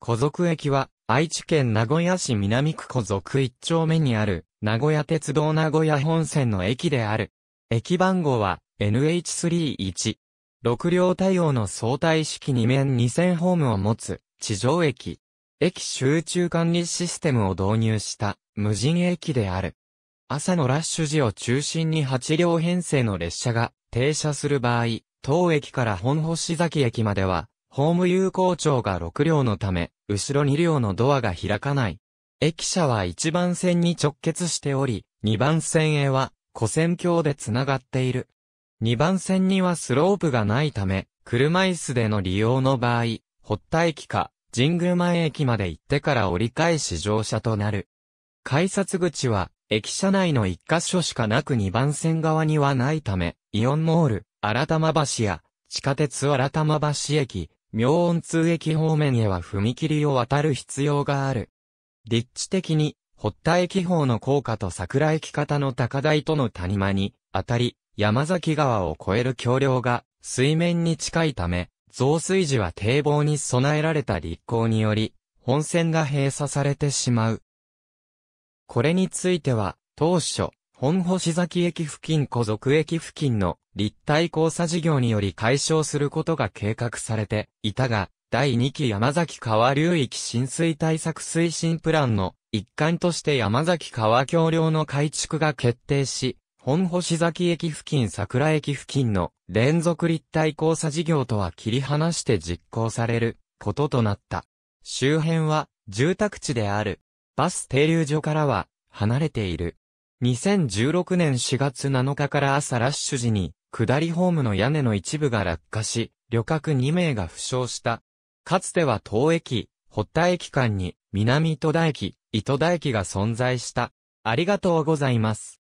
古族駅は、愛知県名古屋市南区古族一丁目にある、名古屋鉄道名古屋本線の駅である。駅番号は、NH31。6両対応の相対式2面2000ホームを持つ、地上駅。駅集中管理システムを導入した、無人駅である。朝のラッシュ時を中心に8両編成の列車が停車する場合、当駅から本星崎駅まではホーム有効長が6両のため、後ろ2両のドアが開かない。駅舎は1番線に直結しており、2番線へは、古線橋でつながっている。2番線にはスロープがないため、車椅子での利用の場合、堀田駅か、神宮前駅まで行ってから折り返し乗車となる。改札口は、駅舎内の1箇所しかなく2番線側にはないため、イオンモール、新玉橋や、地下鉄新玉橋駅、明音通駅方面へは踏切を渡る必要がある。立地的に、堀田駅方の高架と桜駅方の高台との谷間に、あたり、山崎川を越える橋梁が、水面に近いため、増水時は堤防に備えられた立港により、本線が閉鎖されてしまう。これについては、当初、本星崎駅付近古属駅付近の立体交差事業により解消することが計画されていたが、第2期山崎川流域浸水対策推進プランの一環として山崎川橋梁の改築が決定し、本星崎駅付近桜駅付近の連続立体交差事業とは切り離して実行されることとなった。周辺は住宅地である。バス停留所からは離れている。2016年4月7日から朝ラッシュ時に、下りホームの屋根の一部が落下し、旅客2名が負傷した。かつては東駅、堀田駅間に、南戸田駅、糸田駅が存在した。ありがとうございます。